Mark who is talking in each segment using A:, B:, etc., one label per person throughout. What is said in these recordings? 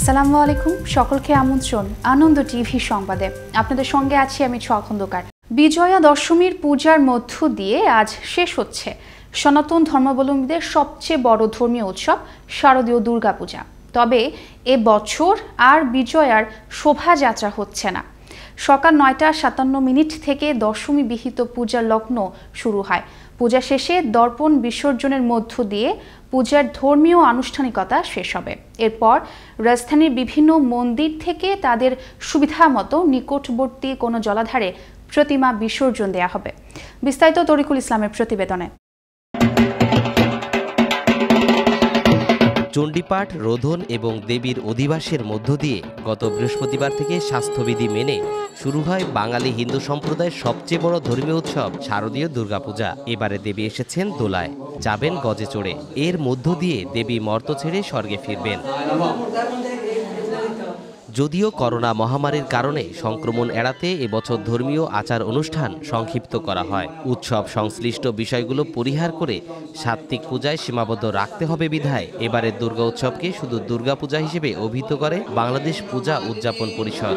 A: আসসালামু আলাইকুম সকলকে আমন্ত্রণ আনন্দ টিভি সংবাদে আপনাদের সঙ্গে আছি আমি ছন্দকার বিজয়া দশমীর পূজার মধ্য দিয়ে আজ শেষ হচ্ছে সনাতন ধর্মাবলম্বীদের সবচেয়ে বড় ধর্মীয় উৎসব শারদীয় দুর্গাপূজা তবে এ বছর আর বিজয়ার শোভাযাত্রা হচ্ছে না সকাল নয়টা সাতান্ন মিনিট থেকে দশমী বিহিত পূজা লগ্ন শুরু হয় পূজা শেষে দর্পণ বিসর্জনের মধ্য দিয়ে পূজার ধর্মীয় আনুষ্ঠানিকতা শেষ হবে এরপর রাজধানীর বিভিন্ন মন্দির থেকে তাদের সুবিধা মতো নিকটবর্তী কোনো জলাধারে প্রতিমা বিসর্জন দেয়া হবে বিস্তারিত তরিকুল ইসলামের প্রতিবেদনে
B: চণ্ডীপাঠ রোধন এবং দেবীর অধিবাসের মধ্য দিয়ে গত বৃহস্পতিবার থেকে স্বাস্থ্যবিধি মেনে শুরু হয় বাঙালি হিন্দু সম্প্রদায়ের সবচেয়ে বড় ধর্মীয় উৎসব শারদীয় দুর্গাপূজা এবারে দেবী এসেছেন দোলায় যাবেন গজে চড়ে এর মধ্য দিয়ে দেবী মর্ত ছেড়ে স্বর্গে ফিরবেন যদিও করোনা মহামারীর কারণে সংক্রমণ এড়াতে এবছর ধর্মীয় আচার অনুষ্ঠান সংক্ষিপ্ত করা হয় উৎসব সংশ্লিষ্ট বিষয়গুলো পরিহার করে সাত্ত্বিক পূজায় সীমাবদ্ধ রাখতে হবে বিধায় এবারের দুর্গা উৎসবকে শুধু দুর্গাপূজা হিসেবে অভিহিত করে বাংলাদেশ পূজা উদযাপন পরিষদ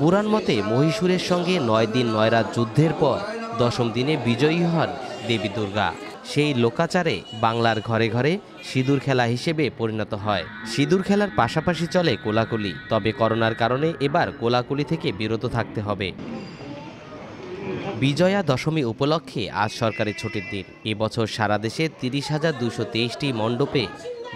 B: পুরাণ মতে মহীশূরের সঙ্গে নয় দিন নয় রাত যুদ্ধের পর দশম দিনে বিজয়ী হন দেবী দুর্গা সেই লোকাচারে বাংলার ঘরে ঘরে সিঁদুর খেলা হিসেবে পরিণত হয় সিঁদুর খেলার পাশাপাশি চলে কোলাকুলি তবে করোনার কারণে এবার কোলাকুলি থেকে বিরত থাকতে হবে বিজয়া দশমী উপলক্ষে আজ সরকারি ছুটির দিন এবছর সারা দেশে তিরিশ হাজার দুশো তেইশটি মণ্ডপে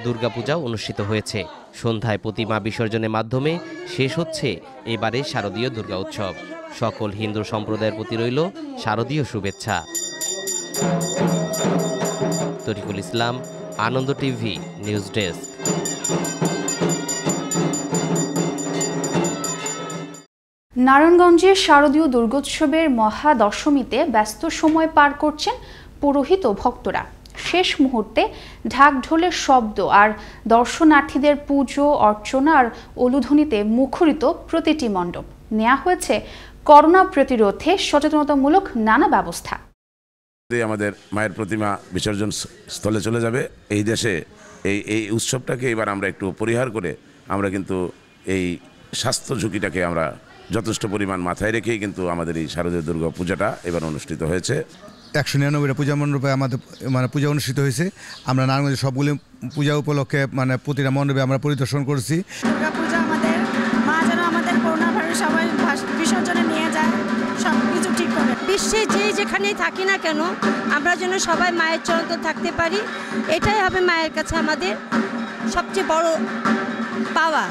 B: দুর্গাপূজা অনুষ্ঠিত হয়েছে সন্ধ্যায় প্রতিমা বিসর্জনের মাধ্যমে শেষ হচ্ছে এবারে শারদীয় দুর্গা উৎসব সকল হিন্দু সম্প্রদায়ের প্রতি রইল শারদীয় শুভেচ্ছা Tarikul Islam Ananda TV news desk
A: নারায়ণগঞ্জে শারদীয় দুর্গোৎসবের মহা দশমীতে ব্যস্ত সময় পার করছেন পুরোহিত ও ভক্তরা শেষ মুহূর্তে ঢাকঢোলের শব্দ আর দর্শনার্থীদের পুজো অর্চনা আর অলুধনীতে মুখরিত প্রতিটি মণ্ডপ নেওয়া হয়েছে করোনা প্রতিরোধে সচেতনতামূলক নানা ব্যবস্থা
B: আমাদের মায়ের প্রতিমা বিসর্জন স্থলে চলে যাবে এই দেশে এই এই উৎসবটাকে এবার আমরা একটু পরিহার করে আমরা কিন্তু এই স্বাস্থ্য ঝুঁকিটাকে আমরা যথেষ্ট পরিমাণ মাথায় রেখেই কিন্তু আমাদের
A: এই শারদীয় দুর্গা পূজাটা এবার অনুষ্ঠিত হয়েছে
B: একশো নিরানব্বইটা পূজা মণ্ডপে আমাদের মানে পূজা অনুষ্ঠিত হয়েছে আমরা নারায়ণগঞ্জের সবগুলি পূজা উপলক্ষে মানে প্রতিটা মণ্ডপে আমরা পরিদর্শন করছি
A: বিশ্বে যে যেখানেই থাকি না কেন আমরা যেন সবাই মায়ের চরন্ত থাকতে পারি এটাই হবে মায়ের কাছে আমাদের সবচেয়ে বড় পাওয়া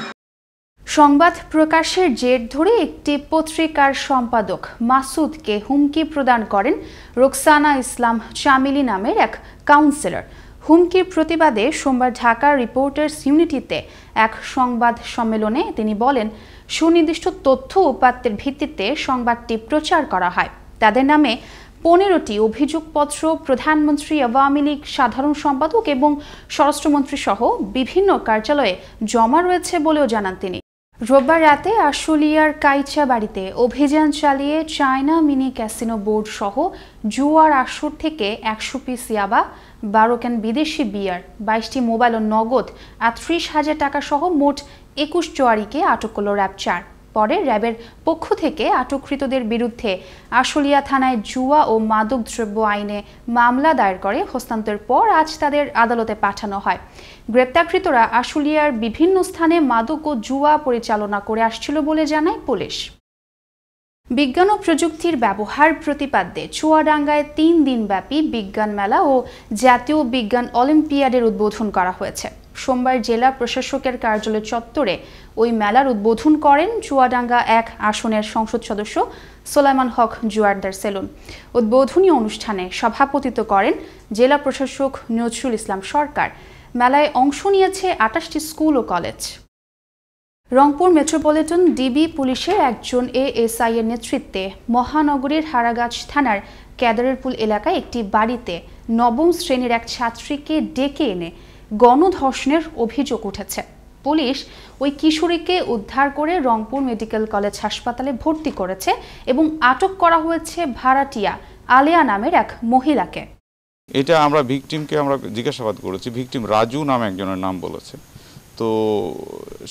A: সংবাদ প্রকাশের জের ধরে একটি পত্রিকার সম্পাদক মাসুদকে হুমকি প্রদান করেন রোকসানা ইসলাম চামিলি নামের এক কাউন্সিলর হুমকির প্রতিবাদে সোমবার ঢাকা রিপোর্টার্স ইউনিটিতে এক সংবাদ সম্মেলনে তিনি বলেন সুনির্দিষ্ট তথ্য উপাত্তের ভিত্তিতে সংবাদটি প্রচার করা হয় তাদের নামে পনেরোটি অভিযোগপত্র প্রধানমন্ত্রী আওয়ামী লীগ সাধারণ সম্পাদক এবং স্বরাষ্ট্রমন্ত্রী সহ বিভিন্ন কার্যালয়ে জমা রয়েছে বলেও জানান তিনি রোববার রাতে আশুলিয়ার কাইচা বাড়িতে অভিযান চালিয়ে চায়না মিনি ক্যাসিনো বোর্ড সহ জুয়ার আসর থেকে একশো পিস ইয়াবা বারো ক্যান বিদেশি বিয়ার বাইশটি মোবাইল ও নগদ আর ত্রিশ হাজার টাকা সহ মোট একুশ জোয়ারিকে আটক করল র্যাপচার পরে র্যাবের পক্ষ থেকে আটককৃতদের বিরুদ্ধে আশুলিয়া থানায় জুয়া ও মাদকদ্রব্য আইনে মামলা দায়ের করে হস্তান্তরের পর আজ তাদের আদালতে পাঠানো হয় গ্রেপ্তারকৃতরা আশুলিয়ার বিভিন্ন স্থানে মাদক ও জুয়া পরিচালনা করে আসছিল বলে জানায় পুলিশ বিজ্ঞান ও প্রযুক্তির ব্যবহার প্রতিপাদ্যে চুয়াডাঙ্গায় তিন দিনব্যাপী বিজ্ঞান মেলা ও জাতীয় বিজ্ঞান অলিম্পিয়াডের উদ্বোধন করা হয়েছে সোমবার জেলা প্রশাসকের কার্যালয় চত্বরে ওই মেলার উদ্বোধন করেন চুয়াডাঙ্গা এক আসনের সংসদ সদস্য সোলাইমান হক জুয়ারদার সেলুন উদ্বোধনী অনুষ্ঠানে সভাপতিত্ব করেন জেলা প্রশাসক নজরুল ইসলাম সরকার মেলায় অংশ নিয়েছে আটাশটি স্কুল ও কলেজ রংপুর মেট্রোপলিটন ডিবি পুলিশের একজন এএসআই এর নেতৃত্বে মহানগরীর হারাগাছ থানার ক্যাদারেরপুল এলাকায় একটি বাড়িতে নবম শ্রেণীর এক ছাত্রীকে ডেকে এনে গণধর্ষণের অভিযোগ উঠেছে পুলিশ ওই কিশোরীকে উদ্ধার করে রংপুর মেডিকেল কলেজ হাসপাতালে ভর্তি করেছে এবং আটক করা হয়েছে ভাড়াটিয়া আলেয়া নামের এক মহিলাকে
B: এটা আমরা ভিকটিমকে আমরা জিজ্ঞাসাবাদ করেছি ভিকটিম রাজু নামে একজনের নাম বলেছে তো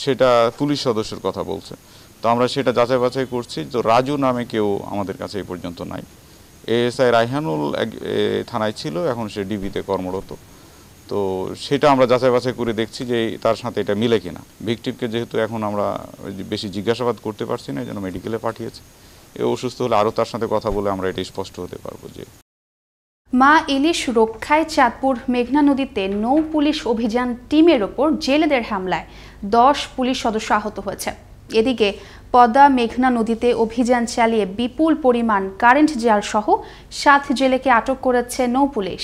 B: সেটা পুলিশ সদস্যের কথা বলছে তো আমরা সেটা যাচাই বাছাই করছি তো রাজু নামে কেউ আমাদের কাছে এই পর্যন্ত নাই এএসআই রাইহানুল এক থানায় ছিল এখন সে ডিবিতে কর্মরত তো সেটা আমরা যাচাই বাছাই করে দেখছি যে তার সাথে এটা মিলে কিনা ভিকটিমকে যেহেতু এখন আমরা বেশি জিজ্ঞাসাবাদ করতে পারছি না যেন মেডিকেলে পাঠিয়েছে এ অসুস্থ হলে আরও তার সাথে কথা বলে আমরা এটা স্পষ্ট হতে পারবো যে
A: মা ইলিশ রক্ষায় চাঁদপুর মেঘনা নদীতে নৌ পুলিশ অভিযান টিমের ওপর জেলেদের হামলায় দশ পুলিশ সদস্য আহত হয়েছে এদিকে পদ্মা মেঘনা নদীতে অভিযান চালিয়ে বিপুল পরিমাণ কারেন্ট জাল সহ সাত জেলেকে আটক করেছে নৌ পুলিশ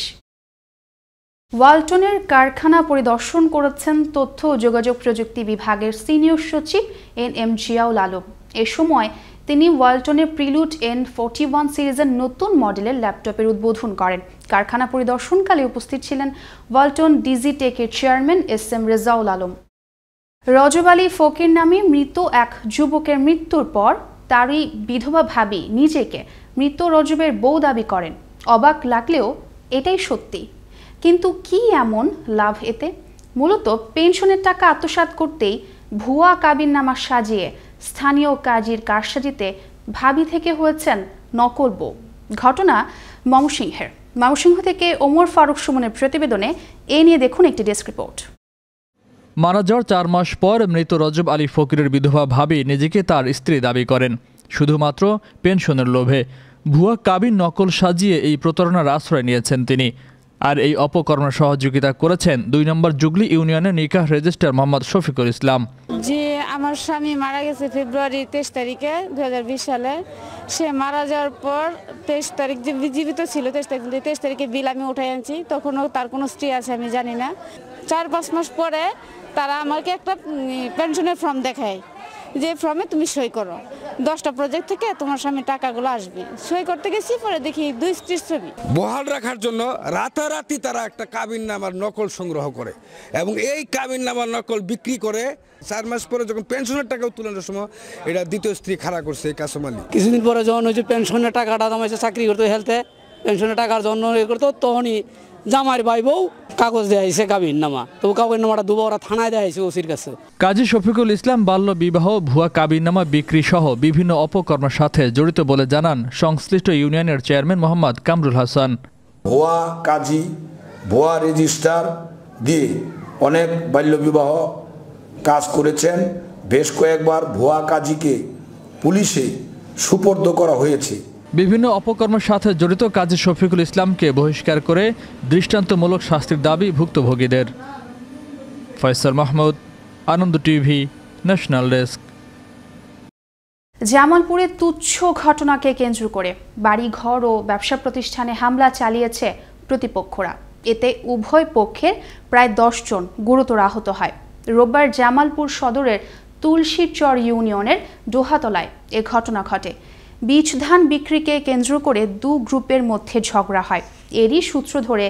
A: ওয়ালটনের কারখানা পরিদর্শন করেছেন তথ্য ও যোগাযোগ প্রযুক্তি বিভাগের সিনিয়র সচিব এন এম জিয়াউল আলম এ সময় তিনি ওয়ালটনের প্রিলুট এন ফোর্টি ওয়ান সিরিজের নতুন মডেলের ল্যাপটপের উদ্বোধন করেন কারখানা পরিদর্শনকালে উপস্থিত ছিলেন ওয়ালটন ডিজিটেকের chairman S M Rezaul Alam Rajab Ali Fakir নামে মৃত এক যুবকের মৃত্যুর পর তারই বিধবা ভাবি নিজেকে মৃত রজবের বউ দাবি করেন অবাক লাগলেও এটাই সত্যি কিন্তু কি এমন লাভ এতে মূলত পেনশনের টাকা আত্মসাত করতেই ভুয়া নামা সাজিয়ে স্থানীয় কাজীর কারসাজিতে ভাবি থেকে হয়েছেন নকল বউ ঘটনা মমসিংহের ময়মনসিংহ থেকে ওমর ফারুক সুমনের প্রতিবেদনে এ নিয়ে দেখুন একটি ডেস্ক রিপোর্ট মারা যাওয়ার চার মাস পর মৃত রজব আলী ফকিরের বিধবা ভাবি নিজেকে তার স্ত্রী দাবি করেন শুধুমাত্র পেনশনের লোভে ভুয়া কাবিন নকল সাজিয়ে এই প্রতারণার আশ্রয় নিয়েছেন তিনি আর এই অপকর্মে সহযোগিতা করেছেন দুই নম্বর জুগলি ইউনিয়নের নিকাহ রেজিস্টার মোহাম্মদ শফিকুল ইসলাম যে আমার স্বামী মারা গেছে ফেব্রুয়ারি তেইশ তারিখে দু সালে সে মারা যাওয়ার পর তেইশ তারিখ যে জীবিত ছিল তেইশ তারিখ তেইশ তারিখে বিল আমি উঠাই আনছি তখনও তার কোনো স্ত্রী আছে আমি জানি না চার পাঁচ মাস পরে তারা আমাকে একটা পেনশনের ফর্ম দেখায় যে ফর্মে তুমি সই করো দশটা প্রজেক্ট থেকে তোমার স্বামী টাকাগুলো আসবে সই করতে গেছি পরে দেখি দুই স্ত্রীর ছবি
B: বহাল রাখার জন্য রাতারাতি তারা একটা কাবিন নামার নকল সংগ্রহ করে এবং এই কাবিন নামার নকল বিক্রি করে চার মাস পরে যখন পেনশনের টাকাও তুলানোর সময় এটা দ্বিতীয় স্ত্রী খাড়া করছে এই কাসমালি কিছুদিন পরে যখন ওই যে পেনশনের টাকাটা জমাইছে চাকরি করতো হেলথে পেনশনের টাকার জন্য ইয়ে করতো তখনই জামার ভাই বউ কাগজ দেয়াইছে কাবিন নামা তো কাবিন নামাটা দুবার থানায় দেয়াইছে ওসির কাছে
A: কাজী শফিকুল ইসলাম বাল্য বিবাহ ভুয়া কাবির নামা বিক্রি সহ বিভিন্ন অপকর্মের সাথে জড়িত বলে জানান সংশ্লিষ্ট ইউনিয়নের চেয়ারম্যান মোহাম্মদ কামরুল হাসান
B: ভুয়া কাজী ভুয়া রেজিস্টার দিয়ে অনেক বাল্যবিবাহ কাজ করেছেন বেশ কয়েকবার ভুয়া কাজীকে পুলিশে সুপর্দ করা হয়েছে
A: বিভিন্ন অপকর্মের সাথে জড়িত কাজী শফিকুল ইসলামকে বহিষ্কার করে দৃষ্টান্তমূলক শাস্তির দাবি ভুক্তভোগীদের Faisal Mahmud Ananda TV national desk জামালপুরে তুচ্ছ ঘটনাকে কেন্দ্র করে বাড়িঘর ও ব্যবসা প্রতিষ্ঠানে হামলা চালিয়েছে প্রতিপক্ষরা এতে উভয় পক্ষের প্রায় জন গুরুতর আহত হয় রোববার জামালপুর সদরের তুলসীরচর ইউনিয়নের ডোহাতলায় এ ঘটনা ঘটে বীজ ধান বিক্রিকে কেন্দ্র করে দু গ্রুপের মধ্যে ঝগড়া হয় এরই সূত্র ধরে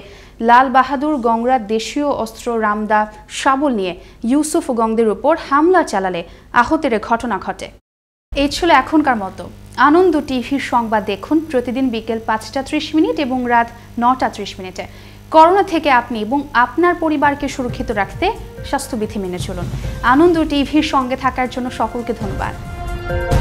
A: লাল বাহাদুর গংরার দেশীয় অস্ত্র রামদা শাবল নিয়ে ইউসুফ গংদের উপর হামলা চালালে আহতের ঘটনা ঘটে এই ছিল এখনকার মতো আনন্দ টিভির সংবাদ দেখুন প্রতিদিন বিকেল পাঁচটা ত্রিশ মিনিট এবং রাত নটা ত্রিশ মিনিটে করোনা থেকে আপনি এবং আপনার পরিবারকে সুরক্ষিত রাখতে স্বাস্থ্যবিধি মেনে চলুন আনন্দ টিভির সঙ্গে থাকার জন্য সকলকে ধন্যবাদ